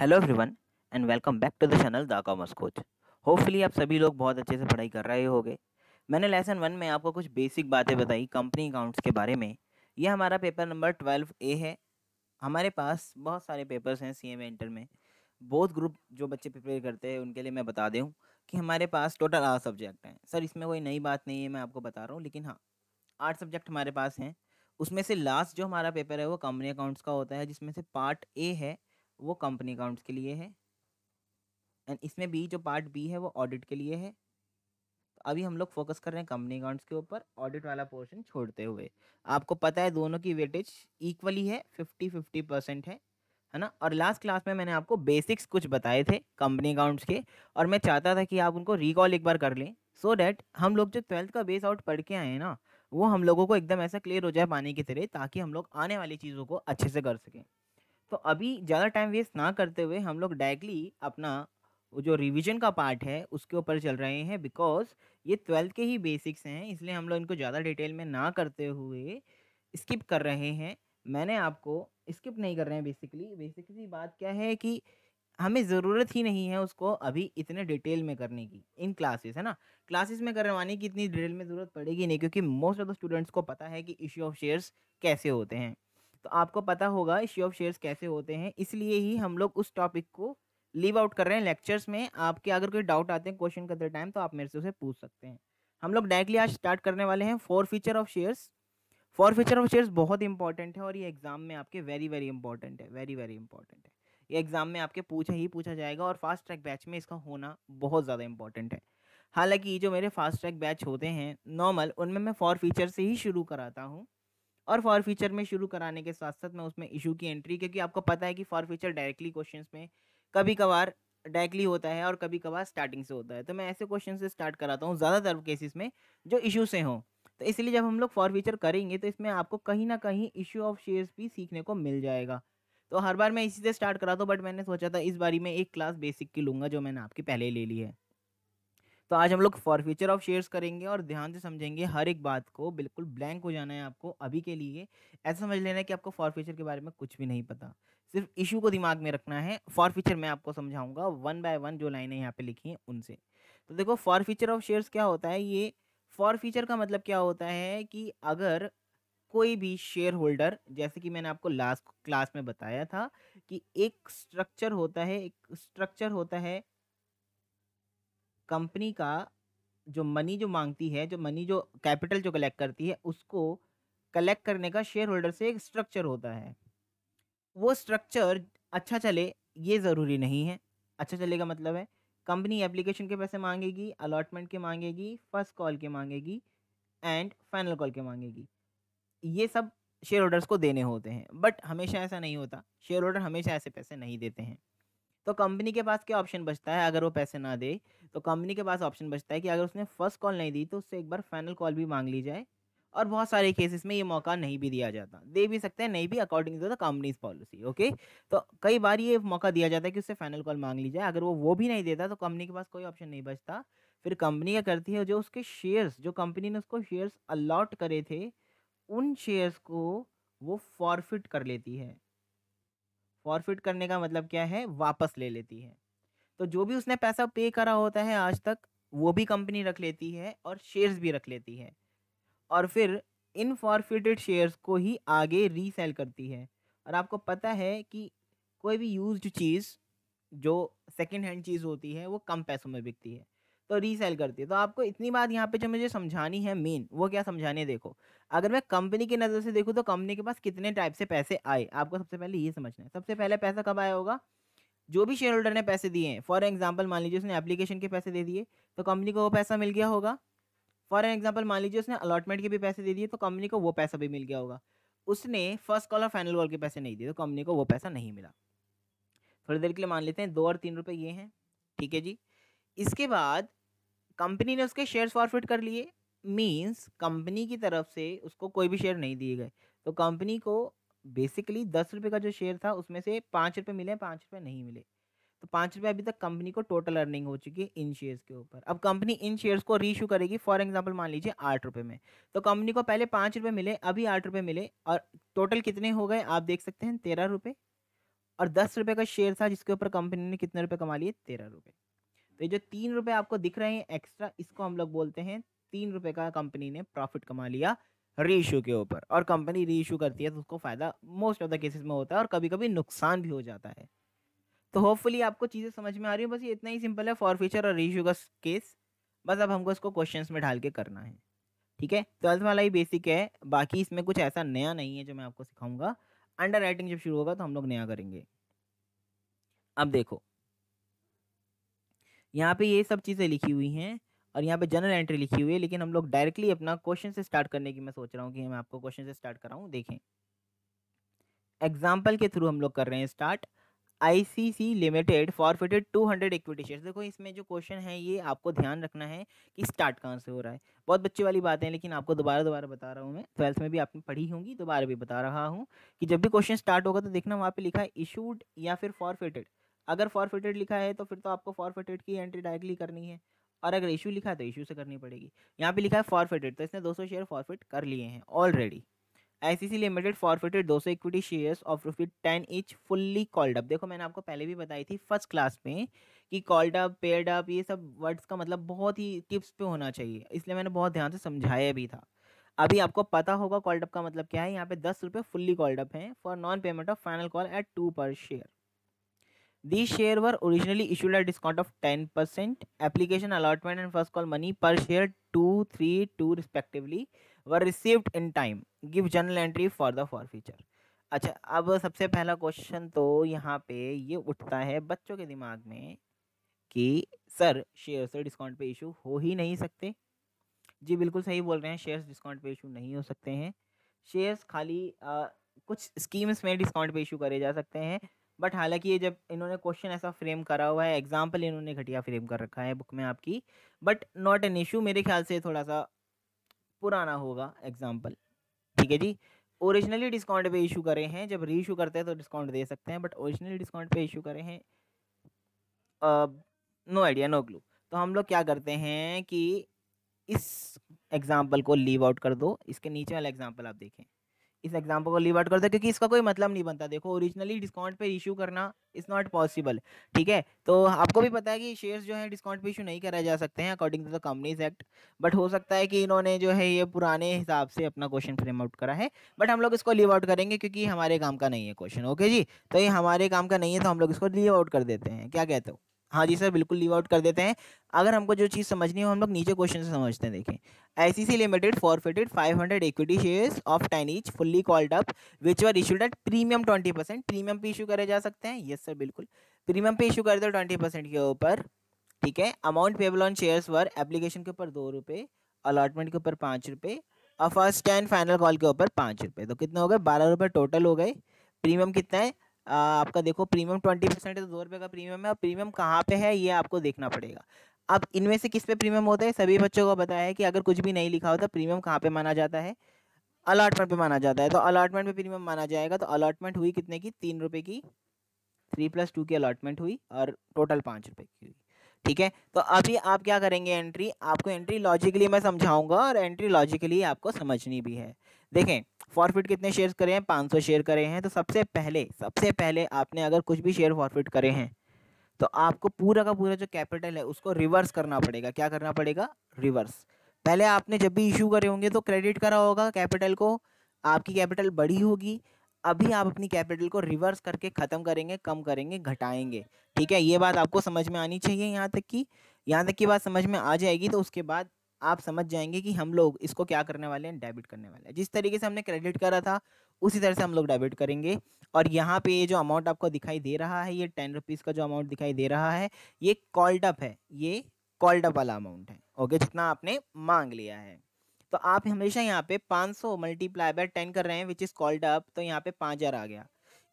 Hello everyone and welcome back to the channel the commerce coach hopefully आप सभी लोग बहुत अच्छे से पढ़ाई कर रहे होंगे मैंने लेसन वन में आपको कुछ बेसिक बातें बताई कंपनी अकाउंट्स के बारे में यह हमारा पेपर नंबर ट्वेल्व ए है हमारे पास बहुत सारे पेपर्स हैं सी एम इंटर में बोथ ग्रुप जो बच्चे प्रिपेयर करते हैं उनके लिए मैं बता दूँ कि हमारे पास टोटल आठ सब्जेक्ट हैं सर इसमें कोई नई बात नहीं है मैं आपको बता रहा हूँ लेकिन हाँ आठ सब्जेक्ट हमारे पास हैं उसमें से लास्ट जो हमारा पेपर है वो कंपनी अकाउंट्स का होता है जिसमें से पार्ट ए है वो कंपनी अकाउंट्स के लिए है एंड इसमें भी जो पार्ट बी है वो ऑडिट के लिए है तो अभी हम लोग फोकस कर रहे हैं कंपनी अकाउंट्स के ऊपर ऑडिट वाला पोर्शन छोड़ते हुए आपको पता है दोनों की वेटेज इक्वली है फिफ्टी फिफ्टी परसेंट है है ना और लास्ट क्लास में मैंने आपको बेसिक्स कुछ बताए थे कंपनी अकाउंट्स के और मैं चाहता था कि आप उनको रिकॉल एक बार कर लें सो so डैट हम लोग जो ट्वेल्थ का बेस आउट पढ़ के आए हैं ना वो हम लोगों को एकदम ऐसा क्लियर हो जाए पानी की तरह ताकि हम लोग आने वाली चीज़ों को अच्छे से कर सकें तो अभी ज़्यादा टाइम वेस्ट ना करते हुए हम लोग डायरेक्टली अपना जो रिवीजन का पार्ट है उसके ऊपर चल रहे हैं बिकॉज ये ट्वेल्थ के ही बेसिक्स हैं इसलिए हम लोग इनको ज़्यादा डिटेल में ना करते हुए स्किप कर रहे हैं मैंने आपको स्किप नहीं कर रहे हैं बेसिकली बेसिकली बात क्या है कि हमें ज़रूरत ही नहीं है उसको अभी इतने डिटेल में करने की इन क्लासेस है ना क्लासेस में करवाने की इतनी डिटेल में ज़रूरत पड़ेगी नहीं क्योंकि मोस्ट ऑफ द स्टूडेंट्स को पता है कि इश्यू ऑफ शेयर्स कैसे होते हैं तो आपको पता होगा इश्यू ऑफ शेयर्स कैसे होते हैं इसलिए ही हम लोग उस टॉपिक को लीव आउट कर रहे हैं लेक्चर्स में आपके अगर कोई डाउट आते हैं क्वेश्चन करते टाइम तो आप मेरे से उसे पूछ सकते हैं हम लोग डायरेक्टली आज स्टार्ट करने वाले हैं forfeiture of shares forfeiture of shares बहुत इंपॉर्टेंट है और ये एग्जाम में आपके वेरी वेरी इंपॉर्टेंट है वेरी वेरी इंपॉर्टेंट है ये एग्जाम में आपके पूछा ही पूछा जाएगा और फास्ट ट्रैक बैच में इसका होना बहुत ज़्यादा इंपॉर्टेंट है हालांकि जो मेरे फास्ट ट्रैक बैच होते हैं नॉर्मल उनमें मैं फॉर फीचर से ही शुरू कराता हूँ और फॉर फीचर में शुरू कराने के साथ साथ मैं उसमें इशू की एंट्री क्योंकि आपको पता है कि फॉर फीचर डायरेक्टली क्वेश्चन में कभी कभार डायरेक्टली होता है और कभी कभार स्टार्टिंग से होता है तो मैं ऐसे क्वेश्चन से स्टार्ट कराता हूँ ज़्यादातर केसेस में जो इशू से हों तो इसलिए जब हम लोग फॉर फीचर करेंगे तो इसमें आपको कहीं ना कहीं इशू ऑफ शेयर्स भी सीखने को मिल जाएगा तो हर बार मैं इसी से स्टार्ट कराता हूँ बट मैंने सोचा था इस बारी में एक क्लास बेसिक की लूँगा जो मैंने आपकी पहले ले ली है तो आज हम लोग फॉर फ्यूचर ऑफ शेयर्स करेंगे और ध्यान से समझेंगे हर एक बात को बिल्कुल ब्लैंक हो जाना है आपको अभी के लिए ऐसा समझ लेना है कि आपको फॉर फ्यूचर के बारे में कुछ भी नहीं पता सिर्फ इशू को दिमाग में रखना है फॉर फ्यूचर मैं आपको समझाऊंगा वन बाय वन जो लाइनें यहाँ पे लिखी हैं उनसे तो देखो फॉर फ्यूचर ऑफ शेयर्स क्या होता है ये फॉर फ्यूचर का मतलब क्या होता है कि अगर कोई भी शेयर होल्डर जैसे कि मैंने आपको लास्ट क्लास में बताया था कि एक स्ट्रक्चर होता है एक स्ट्रक्चर होता है कंपनी का जो मनी जो मांगती है जो मनी जो कैपिटल जो कलेक्ट करती है उसको कलेक्ट करने का शेयर होल्डर से एक स्ट्रक्चर होता है वो स्ट्रक्चर अच्छा चले ये ज़रूरी नहीं है अच्छा चलेगा मतलब है कंपनी एप्लीकेशन के पैसे मांगेगी अलॉटमेंट के मांगेगी फर्स्ट कॉल के मांगेगी एंड फाइनल कॉल के मांगेगी ये सब शेयर होल्डर्स को देने होते हैं बट हमेशा ऐसा नहीं होता शेयर होल्डर हमेशा ऐसे पैसे नहीं देते हैं तो कंपनी के पास क्या ऑप्शन बचता है अगर वो पैसे ना दे तो कंपनी के पास ऑप्शन बचता है कि अगर उसने फर्स्ट कॉल नहीं दी तो उससे एक बार फाइनल कॉल भी मांग ली जाए और बहुत सारे केसेस में ये मौका नहीं भी दिया जाता दे भी सकते हैं नहीं भी according to the companies policy okay तो कई बार ये मौका दिया जाता है कि उससे फाइनल कॉल मांग ली जाए अगर वो वो भी नहीं देता तो कंपनी के पास कोई ऑप्शन नहीं बचता फिर कंपनी क्या करती है जो उसके शेयर्स जो कंपनी ने उसको शेयर्स अलॉट करे थे उन शेयर्स को वो फॉरफिट कर लेती है फॉरफिट करने का मतलब क्या है वापस ले लेती है तो जो भी उसने पैसा पे करा होता है आज तक वो भी कंपनी रख लेती है और शेयर्स भी रख लेती है और फिर इन फॉरफिटेड शेयर्स को ही आगे रीसेल करती है और आपको पता है कि कोई भी यूज्ड चीज़ जो सेकेंड हैंड चीज़ होती है वो कम पैसों में बिकती है तो रीसेल करती है तो आपको इतनी बात यहाँ पे जो मुझे समझानी है मेन वो क्या समझाने देखो अगर मैं कंपनी की नज़र से देखूँ तो कंपनी के पास कितने टाइप से पैसे आए आपको सबसे पहले ये समझना है सबसे पहले पैसा कब आया होगा जो भी शेयर होल्डर ने पैसे दिए हैं फॉर एग्जाम्पल मान लीजिए उसने एप्लीकेशन के पैसे दे दिए तो कंपनी को वो पैसा मिल गया होगा फॉर एग्जाम्पल मान लीजिए उसने अलॉटमेंट के भी पैसे दे दिए तो कंपनी को वो पैसा भी मिल गया होगा उसने फर्स्ट कॉल और फाइनल कॉल के पैसे नहीं दिए तो कंपनी को वो पैसा नहीं मिला थोड़ी देर के लिए मान लेते हैं दो और तीन रुपये ये हैं ठीक है जी इसके बाद कंपनी ने उसके शेयर्स फॉरफिट कर लिए मीन्स कंपनी की तरफ से उसको कोई भी शेयर नहीं दिए गए तो कंपनी को बेसिकली दस रुपये का जो शेयर था उसमें से पाँच रुपये मिले पाँच रुपये नहीं मिले तो पाँच रुपये अभी तक कंपनी को टोटल अर्निंग हो चुकी है इन शेयर्स के ऊपर अब कंपनी इन शेयर्स को रीशू करेगी फॉर एग्जांपल मान लीजिए आठ रुपये में तो कंपनी को पहले पाँच रुपये मिले अभी आठ रुपये मिले और टोटल कितने हो गए आप देख सकते हैं तेरह रुपये और दस रुपये का शेयर था जिसके ऊपर कंपनी ने कितने रुपये कमा लिए तेरह रुपये तो ये जो तीन रुपए आपको दिख रहे हैं एक्स्ट्रा इसको हम लोग बोलते हैं तीन रुपए का कंपनी ने प्रॉफिट कमा लिया री इशू के ऊपर और कंपनी री इशू करती है तो उसको फ़ायदा मोस्ट ऑफ द केसेस में होता है और कभी कभी नुकसान भी हो जाता है तो होपफुली आपको चीज़ें समझ में आ रही है बस ये इतना ही सिंपल है फॉर फ्यूचर और री इशू का केस बस अब हमको इसको क्वेश्चन में ढाल के करना है ठीक है ट्वेल्थ वाला ही बेसिक है बाकी इसमें कुछ ऐसा नया नहीं है जो मैं आपको सिखाऊंगा अंडर राइटिंग जब शुरू होगा तो हम लोग नया करेंगे अब देखो यहाँ पे ये सब चीज़ें लिखी हुई हैं और यहाँ पे जनरल एंट्री लिखी हुई है लेकिन हम लोग डायरेक्टली अपना क्वेश्चन से स्टार्ट करने की मैं सोच रहा हूँ कि मैं आपको क्वेश्चन से स्टार्ट कराऊँ देखें एग्जाम्पल के थ्रू हम लोग कर रहे हैं start ICC limited forfeited 200 equity shares देखो इसमें जो क्वेश्चन है ये आपको ध्यान रखना है कि स्टार्ट कहाँ से हो रहा है बहुत बच्चे वाली बातें है लेकिन आपको दोबारा दोबारा बता रहा हूँ मैं ट्वेल्थ में भी आपने पढ़ी होंगी दोबारा भी बता रहा हूँ कि जब भी क्वेश्चन स्टार्ट होगा तो देखना वहाँ पे लिखा है इशूड या फिर फॉरफिटेड अगर फॉरफिटेड लिखा है तो फिर तो आपको फॉरफिटेड की एंट्री डायरेक्टली करनी है और अगर इशू लिखा है तो इशू से करनी पड़ेगी यहाँ पे लिखा है फॉरफिटेड तो इसने 200 शेयर फॉरफिट कर लिए हैं already ICC limited forfeited 200 equity shares of rupees ten each fully called up देखो मैंने आपको पहले भी बताई थी फर्स्ट क्लास में कि कॉल्ड अप पेड अप ये सब वर्ड्स का मतलब बहुत ही टिप्स पे होना चाहिए इसलिए मैंने बहुत ध्यान से समझाया भी था अभी आपको पता होगा कॉल्ड अप का मतलब क्या है यहाँ पे दस रुपये फुल्ली कॉल्ड अप है for non payment of final call at two per share These shares were originally issued at discount of 10%. Application allotment and first call money per share 2, 3, 2 respectively were received in time. Give journal entry for the forfeiture. अच्छा अब सबसे पहला question तो यहाँ पे ये उठता है बच्चों के दिमाग में कि सर शेयर से डिस्काउंट पे इशू हो ही नहीं सकते जी बिल्कुल सही बोल रहे हैं शेयर्स डिस्काउंट पे इशू नहीं हो सकते हैं शेयर्स खाली आ, कुछ स्कीम्स में डिस्काउंट पे इशू करे जा सकते हैं बट हालांकि ये जब इन्होंने क्वेश्चन ऐसा फ्रेम करा हुआ है एग्जाम्पल इन्होंने घटिया फ्रेम कर रखा है बुक में आपकी बट नॉट एन इशू मेरे ख्याल से थोड़ा सा पुराना होगा एग्जाम्पल ठीक है जी ओरिजिनली डिस्काउंट पे इशू करे हैं जब री इशू करते हैं तो डिस्काउंट दे सकते हैं बट ओरिजिनली डिस्काउंट पे इशू करे हैं नो आइडिया नो क्लू तो हम लोग क्या करते हैं कि इस एग्ज़ाम्पल को लीव आउट कर दो इसके नीचे वाला एग्ज़ाम्पल आप देखें इस एग्जाम्पल को लीव आउट कर दो क्योंकि इसका कोई मतलब नहीं बनता देखो ओरिजिनली डिस्काउंट पे इशू करना इज़ नॉट पॉसिबल ठीक है तो आपको भी पता है कि शेयर्स जो है डिस्काउंट पे इशू नहीं कराए जा सकते हैं according to the companies act but हो सकता है कि इन्होंने जो है ये पुराने हिसाब से अपना क्वेश्चन फ्रेम आउट करा है बट हम लोग इसको लीव आउट करेंगे क्योंकि हमारे काम का नहीं है क्वेश्चन ओके जी तो ये हमारे काम का नहीं है तो हम लोग इसको लीव आउट कर देते हैं क्या कहते हो हाँ जी सर बिल्कुल लीव आउट कर देते हैं अगर हमको जो चीज़ समझनी हो हम लोग नीचे क्वेश्चन से समझते हैं देखें I C C limited forfeited five hundred equity shares of ten each fully called up which are issued at premium twenty percent premium पे इशू करे जा सकते हैं यस सर बिल्कुल प्रीमियम पे इशू कर दो ट्वेंटी परसेंट के ऊपर ठीक है amount payable on shares were application के ऊपर दो रुपये अलॉटमेंट के ऊपर पाँच रुपये और फर्स्ट एंड फाइनल कॉल के ऊपर पाँच रुपये तो कितने हो गए बारह रुपये टोटल हो गए प्रीमियम कितना है आपका देखो प्रीमियम ट्वेंटी परसेंट है तो दो रुपये का प्रीमियम है और प्रीमियम कहाँ पे है ये आपको देखना पड़ेगा अब इनमें से किस पे प्रीमियम होता है सभी बच्चों को बताया है कि अगर कुछ भी नहीं लिखा होता प्रीमियम कहाँ पे माना जाता है अलाटमेंट पे माना जाता है तो अलाटमेंट पे प्रीमियम माना जाएगा तो अलाटमेंट हुई कितने की तीन रुपये की थ्री प्लस टू की अलाटमेंट हुई और टोटल पाँच रुपये की हुई ठीक है तो अभी आप क्या करेंगे एंट्री आपको एंट्री लॉजिकली मैं समझाऊंगा और एंट्री लॉजिकली आपको समझनी भी है देखें फॉरफिट कितने शेयर करे हैं सौ शेयर करे हैं तो सबसे पहले सबसे पहले आपने अगर कुछ भी शेयर फॉरफिट करे हैं तो आपको पूरा का पूरा जो कैपिटल है उसको रिवर्स करना पड़ेगा क्या करना पड़ेगा रिवर्स पहले आपने जब भी इशू करे होंगे तो क्रेडिट करा होगा कैपिटल को आपकी कैपिटल बड़ी होगी अभी आप अपनी कैपिटल को रिवर्स करके ख़त्म करेंगे कम करेंगे घटाएंगे ठीक है ये बात आपको समझ में आनी चाहिए यहाँ तक कि यहाँ तक की बात समझ में आ जाएगी तो उसके बाद आप समझ जाएंगे कि हम लोग इसको क्या करने वाले हैं डेबिट करने वाले हैं जिस तरीके से हमने क्रेडिट करा था उसी तरह से हम लोग डेबिट करेंगे और यहाँ पे ये जो अमाउंट आपको दिखाई दे रहा है ये टेन रुपीज़ का जो अमाउंट दिखाई दे रहा है ये कॉल्ड अप है ये कॉल्ड अप वाला अमाउंट है ओके जितना आपने मांग लिया है तो आप हमेशा यहाँ पे सौ मल्टीप्लाई बाय टेन कर रहे हैं विच इज़ कॉल्ड अप तो यहाँ पे हजार आ गया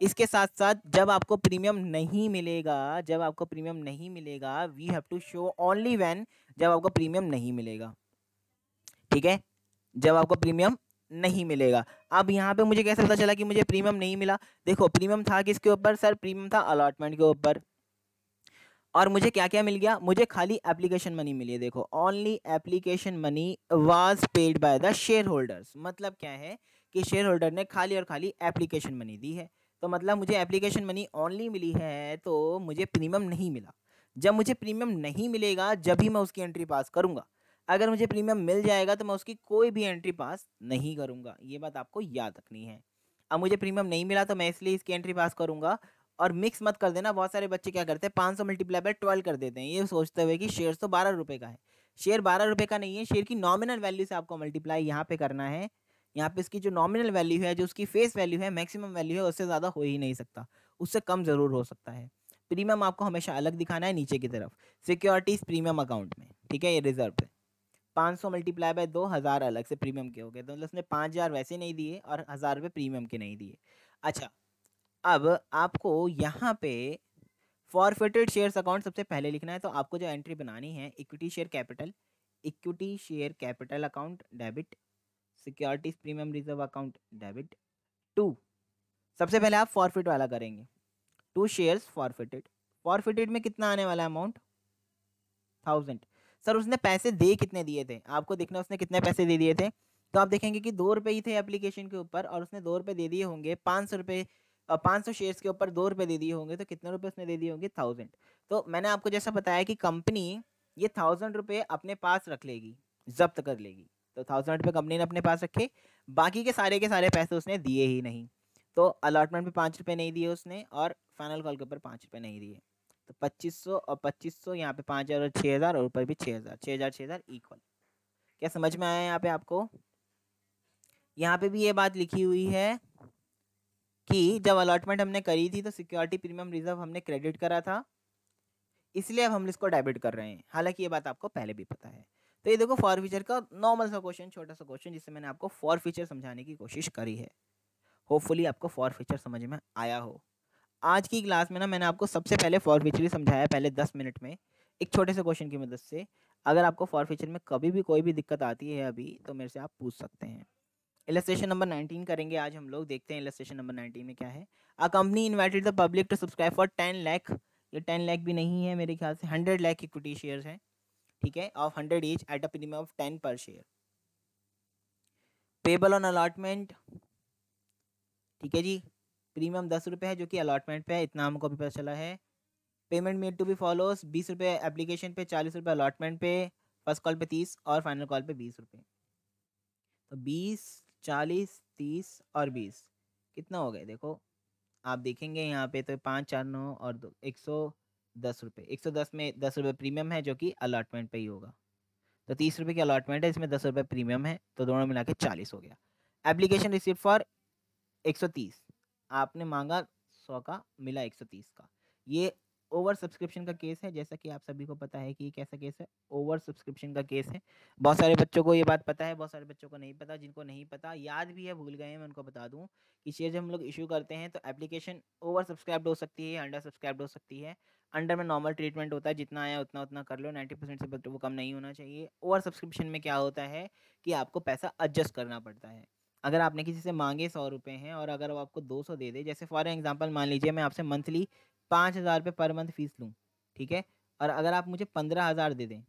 इसके साथ साथ जब आपको प्रीमियम नहीं मिलेगा जब आपको प्रीमियम नहीं मिलेगा we have to show only when जब आपको प्रीमियम नहीं मिलेगा ठीक है जब आपको प्रीमियम नहीं मिलेगा अब यहाँ पे मुझे कैसे पता चला कि मुझे प्रीमियम नहीं मिला देखो प्रीमियम था किसके ऊपर सर प्रीमियम था अलॉटमेंट के ऊपर और मुझे क्या क्या मिल गया मुझे खाली एप्लीकेशन मनी मिली देखो only application money was paid by the share holders मतलब क्या है कि शेयर होल्डर ने खाली और खाली एप्लीकेशन मनी दी है तो मतलब मुझे एप्लीकेशन मनी ऑनली मिली है तो मुझे प्रीमियम नहीं मिला जब मुझे प्रीमियम नहीं मिलेगा जब ही मैं उसकी एंट्री पास करूँगा अगर मुझे प्रीमियम मिल जाएगा तो मैं उसकी कोई भी एंट्री पास नहीं करूँगा ये बात आपको याद रखनी है अब मुझे प्रीमियम नहीं मिला तो मैं इसलिए इसकी एंट्री पास करूँगा और मिक्स मत कर देना बहुत सारे बच्चे क्या करते हैं पाँच सौ मल्टीप्लाई बाय ट्वेल्व कर देते हैं ये सोचते हुए कि शेयर तो बारह रुपये का है शेयर बारह रुपये का नहीं है शेयर की नॉमिनल वैल्यू से आपको मल्टीप्लाई यहाँ पर करना है यहाँ पे इसकी जो नॉमिनल वैल्यू है जो उसकी फेस वैल्यू है मैक्सिमम वैल्यू है उससे ज़्यादा हो ही नहीं सकता उससे कम ज़रूर हो सकता है प्रीमियम आपको हमेशा अलग दिखाना है नीचे की तरफ सिक्योरिटीज़ प्रीमियम अकाउंट में ठीक है ये रिजर्व है पाँच सौ मल्टीप्लाई बाय दो हज़ार अलग से प्रीमियम के हो गए तो मतलब उसने पाँच हज़ार वैसे नहीं दिए और हज़ार रुपये प्रीमियम के नहीं दिए अच्छा अब आपको यहाँ पे फॉरफिटेड शेयर्स अकाउंट सबसे पहले लिखना है तो आपको जो एंट्री बनानी है equity share capital equity share capital account debit securities premium reserve account debit to सबसे पहले आप फॉरफिट वाला करेंगे टू शेयर्स फॉरफिटेड फॉरफिटेड में कितना आने वाला अमाउंट थाउजेंड सर उसने पैसे दे कितने दिए थे आपको देखना उसने कितने पैसे दे दिए थे तो आप देखेंगे कि दो रुपये ही थे एप्लीकेशन के ऊपर और उसने दो रुपये दे दिए होंगे पाँच सौ रुपये पाँच सौ शेयर्स के ऊपर दो रुपये दे दिए होंगे तो कितने रुपये उसने दे दिए होंगे थाउजेंड तो मैंने आपको जैसा बताया कि कंपनी ये थाउजेंड रुपये अपने पास रख लेगी जब्त कर लेगी तो थाउजेंड रुपये कंपनी ने अपने पास रखे बाकी के सारे के सारे पैसे उसने दिए ही नहीं तो अलाटमेंट पे पाँच रुपये नहीं दिए उसने और फाइनल कॉल के ऊपर पाँच रुपये नहीं दिए तो पच्चीस सौ और पच्चीस सौ यहाँ पे पाँच हज़ार और छः हज़ार और ऊपर भी छः हज़ार छः हज़ार छः हज़ार इक्वल क्या समझ में आया यहाँ पे आपको यहाँ पे भी ये बात लिखी हुई है कि जब अलॉटमेंट हमने करी थी तो सिक्योरिटी प्रीमियम रिजर्व हमने क्रेडिट करा था इसलिए अब हम इसको डेबिट कर रहे हैं हालांकि ये बात आपको पहले भी पता है तो ये देखो फॉर फीचर का नॉर्मल सा क्वेश्चन छोटा सा क्वेश्चन जिससे मैंने आपको फॉर फीचर समझाने की कोशिश करी है होपफुली आपको फॉर फीचर समझ में आया हो आज की क्लास में ना मैंने आपको सबसे पहले फॉर फीचर ही समझाया पहले दस मिनट में एक छोटे से क्वेश्चन की मदद से अगर आपको फॉर फीचर में कभी भी कोई भी दिक्कत आती है अभी तो मेरे से आप पूछ सकते हैं इलेस्टेशन नंबर नाइनटीन करेंगे आज हम लोग देखते हैं इलस्ट्रेशन नंबर नाइनटीन में क्या है a company invited the public to subscribe for ten lakh ये टेन लैख भी नहीं है मेरे ख्याल से हंड्रेड लैख इक्विटी शेयर्स हैं ठीक है of hundred each at a premium of ten per share payable on allotment ठीक है जी प्रीमियम दस रुपये है जो कि अलॉटमेंट पे है इतना हमको अभी पता चला है payment made to be follows बीस रुपये एप्लीकेशन पे चालीस रुपये अलॉटमेंट पे फर्स्ट कॉल पे तीस और फाइनल कॉल पे बीस रुपये तो बीस चालीस तीस और बीस कितना हो गया देखो आप देखेंगे यहाँ पे तो पाँच चार नौ और दो एक सौ दस रुपये एक सौ दस में दस रुपये प्रीमियम है जो कि अलाटमेंट पे ही होगा तो तीस अच्छा। रुपये की अलाटमेंट है इसमें दस रुपये प्रीमियम है तो दोनों मिला के चालीस हो गया एप्लीकेशन रिसीव फॉर एक सौ तीस आपने मांगा सौ का मिला एक सौ तीस का ये ओवर सब्सक्रिप्शन का केस है जैसा कि आप सभी को पता है कि कैसा केस है ओवर सब्सक्रिप्शन का केस है बहुत सारे बच्चों को ये बात पता है बहुत सारे बच्चों को नहीं पता जिनको नहीं पता याद भी है भूल गए हैं मैं उनको बता दूं कि शेयर जब हम लोग इशू करते हैं तो एप्लीकेशन ओवर सब्सक्राइब्ड हो सकती है अंडर सब्सक्राइब्ड हो सकती है अंडर में नॉर्मल ट्रीटमेंट होता है जितना आया उतना उतना कर लो नाइन्टी परसेंट से बच्चों को कम नहीं होना चाहिए ओवर सब्सक्रिप्शन में क्या होता है कि आपको पैसा एडजस्ट करना पड़ता है अगर आपने किसी से मांगे सौ रुपये हैं और अगर वो आपको दो सौ दे दे जैसे फॉर एग्जांपल मान लीजिए मैं आपसे मंथली पाँच हज़ार रुपये पर मंथ फीस लूँ ठीक है और अगर आप मुझे पंद्रह हज़ार दे दें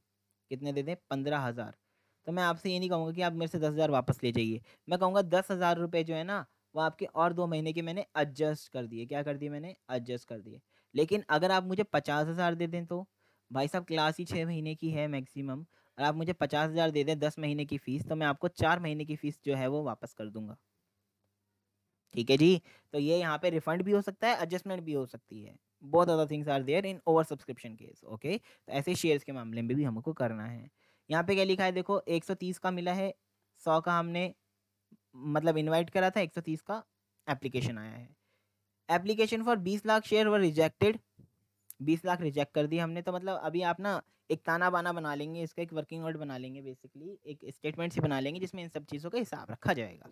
कितने दे दें पंद्रह हज़ार तो मैं आपसे ये नहीं कहूँगा कि आप मेरे से दस हज़ार वापस ले जाइए मैं कहूँगा दस हज़ार रुपये जो है ना वो आपके और दो महीने के मैंने एडजस्ट कर दिए क्या कर दिए मैंने एडजस्ट कर दिए लेकिन अगर आप मुझे पचास हज़ार दे दें तो भाई साहब क्लास ही छः महीने की है मैक्सिमम और आप मुझे पचास हज़ार दे दें दस महीने की फ़ीस तो मैं आपको चार महीने की फ़ीस जो है वो वापस कर दूंगा ठीक है जी तो ये यहाँ पे रिफंड भी हो सकता है एडजस्टमेंट भी हो सकती है बहुत other things are there in over subscription case okay तो ऐसे शेयर्स के मामले में भी हमको करना है यहाँ पे क्या लिखा है देखो 130 का मिला है 100 का हमने मतलब इनवाइट करा था 130 का एप्लीकेशन आया है application for 20 lakh share were rejected 20 lakh reject कर दिए हमने तो मतलब अभी आप ना एक ताना बाना बना लेंगे इसका एक वर्किंग वर्ड बना लेंगे बेसिकली एक स्टेटमेंट से बना लेंगे जिसमें इन सब चीज़ों का हिसाब रखा जाएगा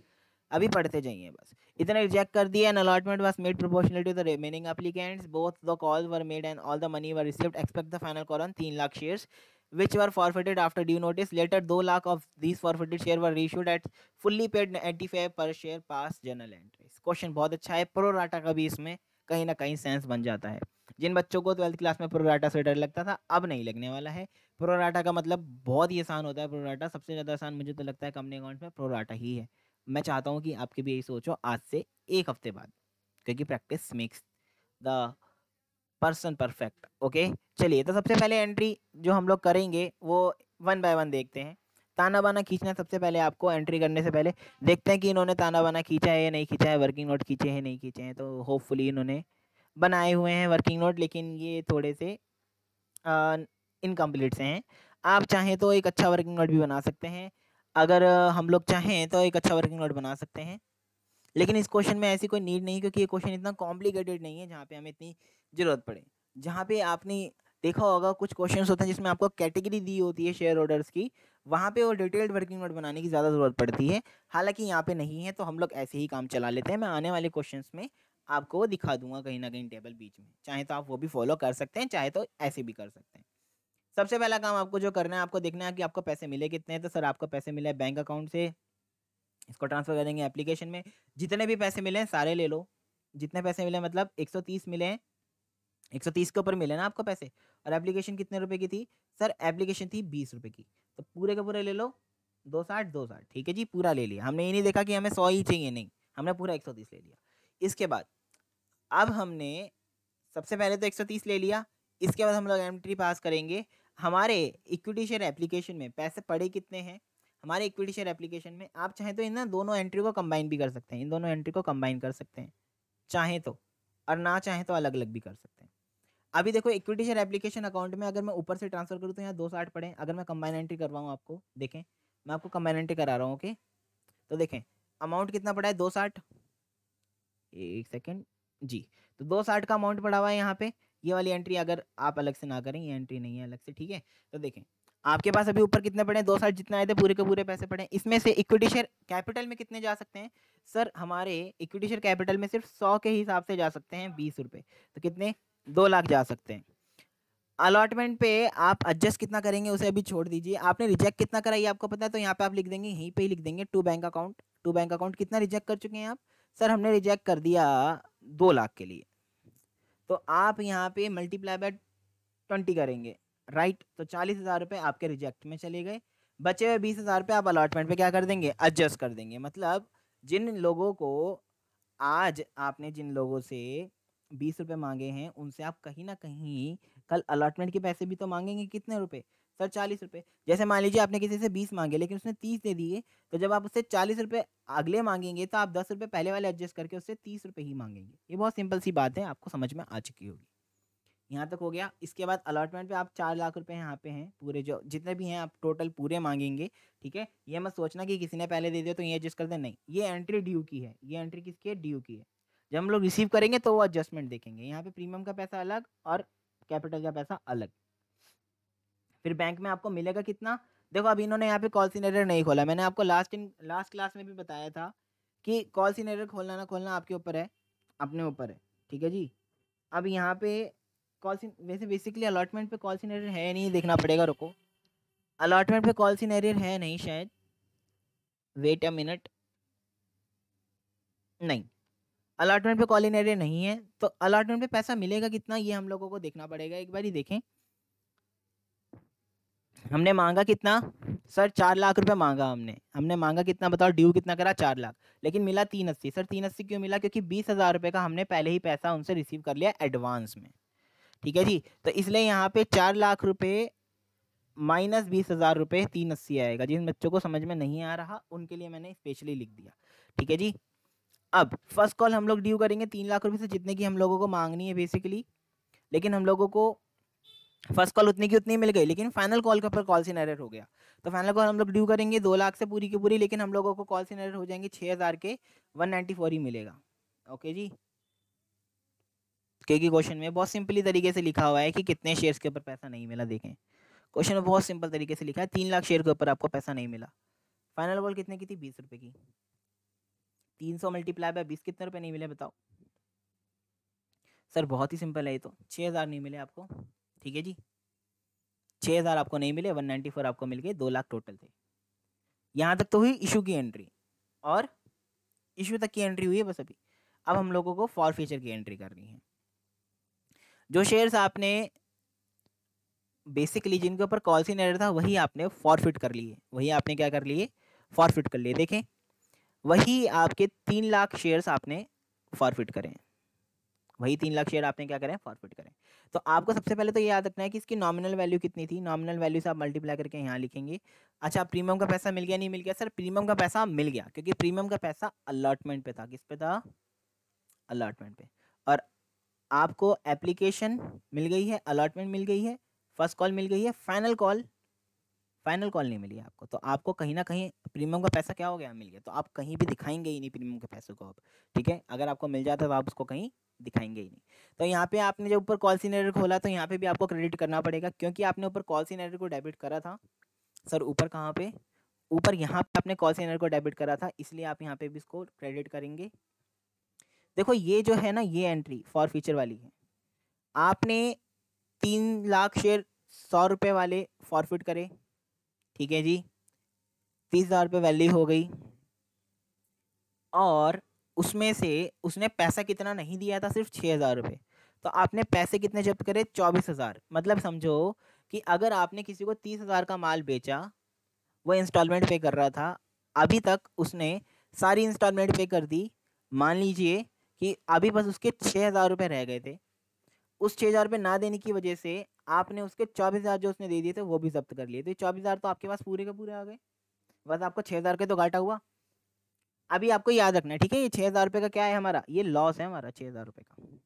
अभी पढ़ते जाइए बस इतना रिजेक्ट कर दिया and allotment was made proportional to the remaining applicants both the call were made and all the money were received expect the final call on तीन lakh shares were were after due notice letter दो lakh of of these share were were at fully paid eighty five per share pass general entries question बहुत अच्छा है pro rata का भी इसमें कहीं ना कहीं सेंस बन जाता है जिन बच्चों को ट्वेल्थ क्लास में प्रोराटा से डर लगता था अब नहीं लगने वाला है प्रोराटा का मतलब बहुत ही आसान होता है प्रोराटा सबसे ज़्यादा आसान मुझे तो लगता है कंपनी अकाउंट में प्रोराटा ही है मैं चाहता हूँ कि आपकी भी यही सोचो आज से एक हफ्ते बाद क्योंकि practice makes the person perfect okay चलिए तो सबसे पहले एंट्री जो हम लोग करेंगे वो वन बाय वन देखते हैं ताना बाना खींचना सबसे पहले आपको एंट्री करने से पहले देखते हैं कि इन्होंने ताना बाना खींचा है या नहीं खींचा है वर्किंग नोट खींचे हैं नहीं खींचे हैं तो होपफुली इन्होंने बनाए हुए हैं वर्किंग नोट लेकिन ये थोड़े से इनकम्प्लीट से हैं आप चाहें तो एक अच्छा वर्किंग नोट भी बना सकते हैं अगर हम लोग चाहें तो एक अच्छा वर्किंग नोट बना सकते हैं लेकिन इस क्वेश्चन में ऐसी कोई नीड नहीं क्योंकि ये क्वेश्चन इतना कॉम्प्लिकेटेड नहीं है जहाँ पे हमें इतनी ज़रूरत पड़े जहाँ पे आपने देखा होगा कुछ क्वेश्चन होते हैं जिसमें आपको कैटेगरी दी होती है शेयर होल्डर्स की वहाँ पे वो डिटेल्ड वर्किंग नोट बनाने की ज़्यादा ज़रूरत पड़ती है हालांकि यहाँ पे नहीं है तो हम लोग ऐसे ही काम चला लेते हैं मैं आने वाले क्वेश्चन में आपको दिखा दूंगा कहीं ना कहीं टेबल बीच में चाहे तो आप वो भी फॉलो कर सकते हैं चाहे तो ऐसे भी कर सकते हैं सबसे पहला काम आपको जो करना है आपको देखना है कि आपको पैसे मिले कितने तो सर आपको पैसे मिले बैंक अकाउंट से इसको ट्रांसफ़र कर देंगे एप्लीकेशन में जितने भी पैसे मिले सारे ले लो जितने पैसे मिले मतलब 130 मिले हैं तीस के ऊपर मिले ना आपको पैसे और एप्लीकेशन कितने रुपए की थी सर एप्लीकेशन थी बीस रुपये की तो पूरे के पूरे ले लो दो साठ दो साठ ठीक है जी पूरा ले लिया हमने ये नहीं देखा कि हमें सौ ही चाहिए नहीं हमने पूरा एक सौ तीस ले लिया इसके बाद अब हमने सबसे पहले तो एक सौ तीस ले लिया इसके बाद हम लोग एंट्री पास करेंगे हमारे इक्विटी शेयर एप्लीकेशन में पैसे पड़े कितने हैं हमारे इक्विटी शेयर एप्लीकेशन में आप चाहें तो इन ना दोनों एंट्री को कंबाइन भी कर सकते हैं इन दोनों एंट्री को कंबाइन कर सकते हैं चाहें तो और ना चाहें तो अलग अलग भी कर सकते हैं अभी देखो इक्विटी शेयर एप्लीकेशन अकाउंट में अगर मैं ऊपर से ट्रांसफर करूँ तो यहाँ दो साठ पड़े अगर मैं कंबाइन एंट्री करवाऊँ आपको देखें मैं आपको कंबाइन एंट्री करा रहा हूँ ओके तो देखें अमाउंट कितना पड़ा है दो साठ एक सेकेंड जी तो दो साठ का अमाउंट पड़ा हुआ है यहाँ पे ये वाली एंट्री अगर आप अलग से ना करें ये एंट्री नहीं है अलग से ठीक है तो देखें आपके पास अभी ऊपर कितने पड़े दो साल जितने आए थे पूरे के पूरे पैसे पड़े इसमें से इक्विटी शेयर कैपिटल में कितने जा सकते हैं सर हमारे इक्विटी शेयर कैपिटल में सिर्फ सौ के हिसाब से जा सकते हैं बीस रुपये तो कितने दो लाख जा सकते हैं अलॉटमेंट पे आप एडजस्ट कितना करेंगे उसे अभी छोड़ दीजिए आपने रिजेक्ट कितना कराइए आपको पता है तो यहाँ पे आप लिख देंगे यहीं पे ही लिख देंगे to bank account to bank account कितना रिजेक्ट कर चुके हैं आप सर हमने रिजेक्ट कर दिया दो लाख के लिए तो आप यहाँ पे मल्टीप्लाई बाय ट्वेंटी करेंगे राइट तो चालीस हज़ार रुपये आपके रिजेक्ट में चले गए बचे हुए बीस हज़ार रुपये आप अलॉटमेंट पे क्या कर देंगे एडजस्ट कर देंगे मतलब जिन लोगों को आज आपने जिन लोगों से बीस रुपये मांगे हैं उनसे आप कहीं ना कहीं कल अलॉटमेंट के पैसे भी तो मांगेंगे कितने रुपये सर चालीस रुपये जैसे मान लीजिए आपने किसी से बीस मांगे लेकिन उसने तीस दे दिए तो जब आप उससे चालीस रुपये अगले मांगेंगे तो आप दस रुपये पहले वाले एडजस्ट करके उससे तीस रुपये ही मांगेंगे ये बहुत सिंपल सी बात है आपको समझ में आ चुकी होगी यहाँ तक हो गया इसके बाद अलॉटमेंट पे आप चार लाख रुपए यहाँ पे हैं पूरे जो जितने भी हैं आप टोटल पूरे मांगेंगे ठीक है ये मत सोचना कि किसी ने पहले दे दिया तो ये एडजस्ट कर दे नहीं ये एंट्री ड्यू की है ये एंट्री किसकी है ड्यू की है जब हम लोग रिसीव करेंगे तो वो एडजस्टमेंट देखेंगे यहाँ पे प्रीमियम का पैसा अलग और कैपिटल का पैसा अलग फिर बैंक में आपको मिलेगा कितना देखो अब इन्होंने यहाँ पे कॉल सीनेटर नहीं खोला मैंने आपको लास्ट इन लास्ट क्लास में भी बताया था कि कॉल सीनेटर खोलना ना खोलना आपके ऊपर है अपने ऊपर है ठीक है जी अब यहाँ पे कॉल सीन वैसे बेसिकली अलॉटमेंट पे कॉल सीनेटर है नहीं देखना पड़ेगा रुको अलॉटमेंट पे कॉल सीनेरियर है नहीं शायद वेट अ मिनट नहीं अलॉटमेंट पे कॉल सीनेरियर नहीं है तो अलॉटमेंट पे पैसा मिलेगा कितना ये हम लोगों को देखना पड़ेगा एक बार ही देखें हमने मांगा कितना सर चार लाख रुपए मांगा हमने हमने मांगा कितना बताओ ड्यू कितना करा चार लाख लेकिन मिला तीन अस्सी सर तीन अस्सी क्यों मिला क्योंकि बीस हज़ार रुपये का हमने पहले ही पैसा उनसे रिसीव कर लिया एडवांस में ठीक है जी तो इसलिए यहाँ पे चार लाख रुपये माइनस बीस हज़ार रुपये तीन अस्सी आएगा जिन बच्चों को समझ में नहीं आ रहा उनके लिए मैंने स्पेशली लिख दिया ठीक है जी अब फर्स्ट कॉल हम लोग ड्यू करेंगे तीन लाख रुपये से जितने की हम लोगों को मांगनी है बेसिकली लेकिन हम लोगों को फर्स्ट कॉल उतनी की उतनी मिल गई लेकिन फाइनल कॉल के ऊपर कॉल सीनर हो गया तो फाइनल कॉल हम लोग ड्यू करेंगे दो लाख से पूरी की पूरी लेकिन हम लोगों को कॉल सीनर हो जाएंगे छः हज़ार के वन नाइन्टी फोर ही मिलेगा ओके जी के क्वेश्चन में बहुत सिंपली तरीके से लिखा हुआ है कि कितने शेयर्स के ऊपर पैसा नहीं मिला देखें क्वेश्चन में बहुत सिंपल तरीके से लिखा है तीन लाख शेयर के ऊपर आपको पैसा नहीं मिला फाइनल कॉल कितने की थी बीस रुपये की तीन सौ मल्टीप्लाई बाय बीस कितने रुपये नहीं मिले बताओ सर बहुत ही सिंपल है ये तो छः हज़ार नहीं मिले आपको ठीक है जी छः हज़ार आपको नहीं मिले वन नाइन्टी फोर आपको मिल गए दो लाख टोटल थे यहाँ तक तो हुई इशू की एंट्री और इशू तक की एंट्री हुई है बस अभी अब हम लोगों को फॉर फ्यूचर की एंट्री करनी है जो शेयर्स आपने बेसिकली जिनके ऊपर कॉल सी एरर था वही आपने फॉरफिट कर लिए वही आपने क्या कर लिए फॉरफिट कर लिए देखें वही आपके तीन लाख शेयर्स आपने फॉरफिट करें वही तीन लाख शेयर आपने क्या करें फॉरफिट करें तो आपको सबसे पहले तो ये याद रखना है कि इसकी नॉमिनल वैल्यू कितनी थी नॉमिनल वैल्यू से आप मल्टीप्लाई करके यहाँ लिखेंगे अच्छा प्रीमियम का पैसा मिल गया नहीं मिल गया सर प्रीमियम का पैसा मिल गया क्योंकि प्रीमियम का पैसा अलॉटमेंट पे था किस पे था अलॉटमेंट पे और आपको एप्लीकेशन मिल गई है अलॉटमेंट मिल गई है फर्स्ट कॉल मिल गई है फाइनल कॉल फाइनल कॉल नहीं मिली आपको तो आपको कहीं ना कहीं प्रीमियम का पैसा क्या हो गया मिल गया तो आप कहीं भी दिखाएंगे ही नहीं प्रीमियम के पैसे को आप ठीक है अगर आपको मिल जाता है तो आप उसको कहीं दिखाएंगे ही नहीं तो यहाँ पे आपने जब ऊपर कॉल सीनेटर खोला तो यहाँ पे भी आपको क्रेडिट करना पड़ेगा क्योंकि आपने ऊपर कॉल सीनेटर को डेबिट करा था सर ऊपर कहाँ पे ऊपर यहाँ पे आपने कॉल सीनेटर को डेबिट करा था इसलिए आप यहाँ पे भी इसको क्रेडिट करेंगे देखो ये जो है ना ये एंट्री फॉर फ्यूचर वाली है आपने तीन लाख शेयर सौ रुपये वाले फॉरफिट करे ठीक है जी तीस हज़ार रुपये वैल्यू हो गई और उसमें से उसने पैसा कितना नहीं दिया था सिर्फ छः हज़ार रुपये तो आपने पैसे कितने जब्त करे चौबीस हज़ार मतलब समझो कि अगर आपने किसी को तीस हज़ार का माल बेचा वो इंस्टॉलमेंट पे कर रहा था अभी तक उसने सारी इंस्टॉलमेंट पे कर दी मान लीजिए कि अभी बस उसके छः हज़ार रुपये रह गए थे उस छः हज़ार रुपये ना देने की वजह से आपने उसके चौबीस हज़ार जो उसने दे दिए थे वो भी जब्त कर लिए तो चौबीस हज़ार तो आपके पास पूरे के पूरे आ गए बस आपको छः हज़ार के तो घाटा हुआ अभी आपको याद रखना है ठीक है ये छः हज़ार रुपये का क्या है हमारा ये लॉस है हमारा छः हज़ार रुपये का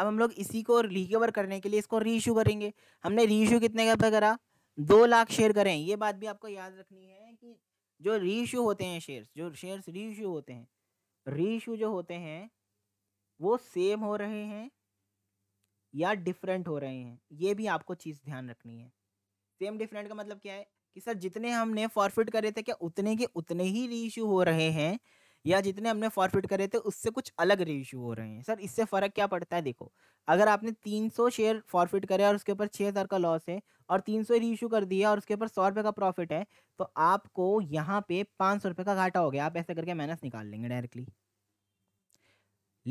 अब हम लोग इसी को रिकवर करने के लिए इसको रीइशू करेंगे हमने रीइशू कितने का पे करा दो लाख शेयर करें ये बात भी आपको याद रखनी है कि जो रीइशू होते हैं शेयर्स जो शेयर्स रीइशू होते हैं रीइशू जो होते हैं वो सेम हो रहे हैं या डिफरेंट हो रहे हैं ये भी आपको चीज़ ध्यान रखनी है सेम डिफरेंट का मतलब क्या है कि सर जितने हमने फॉरफिट करे थे क्या उतने के उतने ही रीइशू हो रहे हैं या जितने हमने फॉरफिट करे थे उससे कुछ अलग रीइशू हो रहे हैं सर इससे फ़र्क क्या पड़ता है देखो अगर आपने 300 शेयर फॉरफिट करे और उसके ऊपर छः हज़ार का लॉस है और 300 सौ रीइशू कर दिया और उसके ऊपर सौ रुपये का प्रॉफिट है तो आपको यहाँ पे पाँच सौ रुपये का घाटा हो गया आप ऐसे करके माइनस निकाल लेंगे डायरेक्टली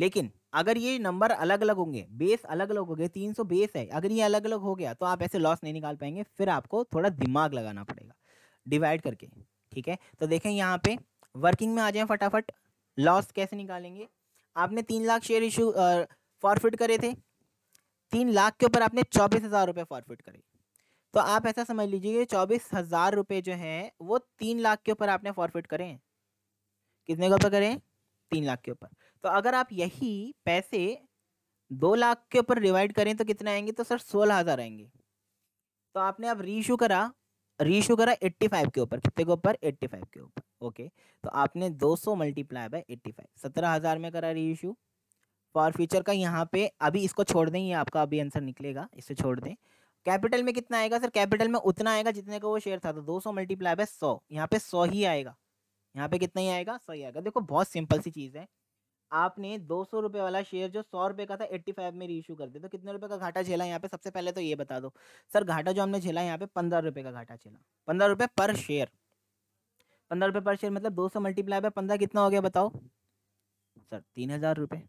लेकिन अगर ये नंबर अलग अलग होंगे बेस अलग अलग हो गए तीन सौ बेस है अगर ये अलग अलग हो गया तो आप ऐसे लॉस नहीं निकाल पाएंगे फिर आपको थोड़ा दिमाग लगाना पड़ेगा डिवाइड करके ठीक है तो देखें यहाँ पे वर्किंग में आ जाए फटाफट लॉस कैसे निकालेंगे आपने तीन लाख शेयर इशू फॉरफिट करे थे तीन लाख के ऊपर आपने चौबीस हज़ार रुपये फॉरफिट करे तो आप ऐसा समझ लीजिए चौबीस हज़ार रुपये जो हैं वो तीन लाख के ऊपर आपने फॉरफिट करें कितने के ऊपर करें तीन लाख के ऊपर तो अगर आप यही पैसे दो लाख के ऊपर डिवाइड करें तो कितने आएंगे तो सर सोलह हज़ार आएंगे तो आपने अब रीशू करा रीशू करा एट्टी फाइव के ऊपर कितने के ऊपर एट्टी फाइव के ऊपर ओके तो आपने दो सौ मल्टीप्लाई बाय एट्टी फाइव सत्रह हज़ार में करा इशू फॉर फ्यूचर का यहाँ पे अभी इसको छोड़ दें ये आपका अभी आंसर निकलेगा इसे छोड़ दें कैपिटल में कितना आएगा सर कैपिटल में उतना आएगा जितने का वो शेयर था तो दो सौ मल्टीप्लाई बाय सौ यहाँ पे सौ ही आएगा यहाँ पे कितना ही आएगा सौ ही आएगा देखो बहुत सिंपल सी चीज़ है आपने दो सौ रुपये वाला शेयर जो सौ रुपये का था एट्टी फाइव में रीइशू कर दिया तो कितने रुपये का घाटा झेला यहाँ पे सबसे पहले तो ये बता दो सर घाटा जो हमने झेला यहाँ पे पंद्रह रुपये का घाटा झेला पंद्रह रुपये पर शेयर पंद्रह रुपये पर शेयर मतलब दो सौ मल्टीप्लाई बाय पंद्रह कितना हो गया बताओ सर तीन हज़ार रुपये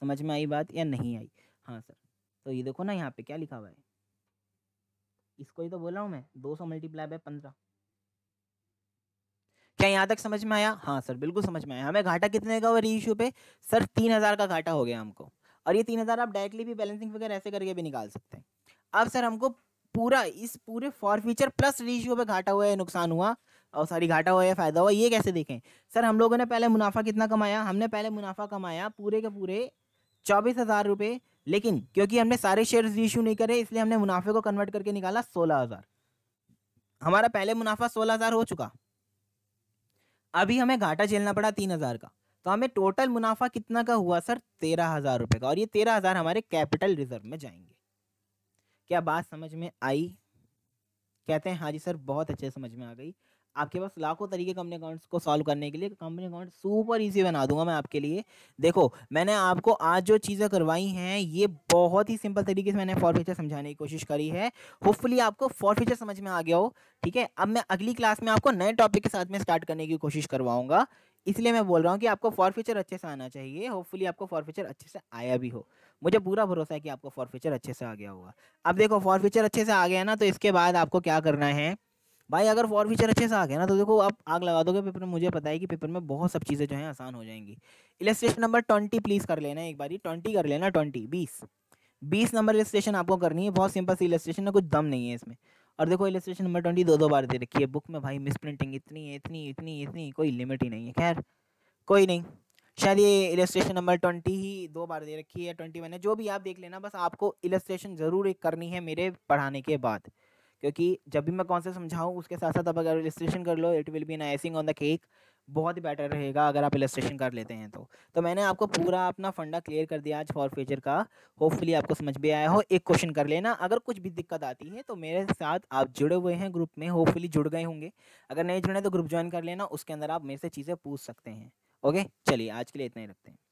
समझ में आई बात या नहीं आई हाँ सर तो ये देखो ना यहाँ पे क्या लिखा हुआ है इसको ही तो बोल रहा हूँ मैं दो सौ मल्टीप्लाई बाय पंद्रह क्या यहाँ तक समझ में आया हाँ सर बिल्कुल समझ में आया हमें घाटा कितने का हुआ इशू पे सर तीन हज़ार का घाटा हो गया हमको और ये तीन हज़ार आप डायरेक्टली भी बैलेंसिंग फिगर ऐसे करके भी निकाल सकते हैं अब सर हमको पूरा इस पूरे फॉर फ्यूचर प्लस इशू पे घाटा हुआ है नुकसान हुआ और सारी घाटा हुआ या फ़ायदा हुआ ये कैसे देखें सर हम लोगों ने पहले मुनाफा कितना कमाया हमने पहले मुनाफा कमाया पूरे के पूरे चौबीस हज़ार रुपये लेकिन क्योंकि हमने सारे शेयर री इशू नहीं करे इसलिए हमने मुनाफे को कन्वर्ट करके निकाला सोलह हज़ार हमारा पहले मुनाफा सोलह हज़ार हो चुका अभी हमें घाटा झेलना पड़ा तीन हज़ार का तो हमें टोटल मुनाफा कितना का हुआ सर तेरह हज़ार रुपये का और ये तेरह हज़ार हमारे कैपिटल रिजर्व में जाएंगे क्या बात समझ में आई कहते हैं हाँ जी सर बहुत अच्छे समझ में आ गई आपके पास लाखों तरीके कंपनी अकाउंट्स को सॉल्व करने के लिए कंपनी अकाउंट सुपर इजी बना दूंगा मैं आपके लिए देखो मैंने आपको आज जो चीज़ें करवाई हैं ये बहुत ही सिंपल तरीके से मैंने फॉर फीचर समझाने की कोशिश करी है होपफुली आपको फॉर फीचर समझ में आ गया हो ठीक है अब मैं अगली क्लास में आपको नए टॉपिक के साथ में स्टार्ट करने की कोशिश करवाऊंगा इसलिए मैं बोल रहा हूँ कि आपको फॉर फ्यूचर अच्छे से आना चाहिए होपफुली आपको फॉर फ्यूचर अच्छे से आया भी हो मुझे पूरा भरोसा है कि आपको फॉर फ्यूचर अच्छे से आ गया होगा अब देखो फॉर फ्यूचर अच्छे से आ गया ना तो इसके बाद आपको क्या करना है भाई अगर फॉर फीचर अच्छे से आ गया ना तो देखो आप आग लगा दोगे पेपर में मुझे पता है कि पेपर में बहुत सब चीज़ें जो हैं आसान हो जाएंगी इलेस्ट्रेशन नंबर ट्वेंटी प्लीज़ कर लेना एक बार ट्वेंटी कर लेना ट्वेंटी बीस बीस नंबर इलेस्ट्रेशन आपको करनी है बहुत सिंपल सी इलेस्ट्रेशन है कुछ दम नहीं है इसमें और देखो इलेस्ट्रेशन नंबर ट्वेंटी दो दो बार दे रखी है बुक में भाई मिस प्रिंटिंग इतनी है इतनी इतनी इतनी कोई लिमिट ही नहीं है खैर कोई नहीं शायद ये इलेस्ट्रेशन नंबर ट्वेंटी ही दो बार दे रखी है ट्वेंटी वन है जो भी आप देख लेना बस आपको इलेस्ट्रेशन ज़रूर करनी है मेरे पढ़ाने के बाद क्योंकि जब भी मैं कॉन्सेप्ट समझाऊँ उसके साथ साथ आप अगर इलस्ट्रेशन कर लो it will be icing on the cake बहुत ही बेटर रहेगा अगर आप इलस्ट्रेशन कर लेते हैं तो तो मैंने आपको पूरा अपना फंडा क्लियर कर दिया आज फॉर फ्यूचर का होपफुली आपको समझ भी आया हो एक क्वेश्चन कर लेना अगर कुछ भी दिक्कत आती है तो मेरे साथ आप जुड़े हुए हैं ग्रुप में होपफुली जुड़ गए होंगे अगर नहीं जुड़े तो ग्रुप ज्वाइन कर लेना उसके अंदर आप मेरे से चीज़ें पूछ सकते हैं ओके चलिए आज के लिए इतना ही रखते हैं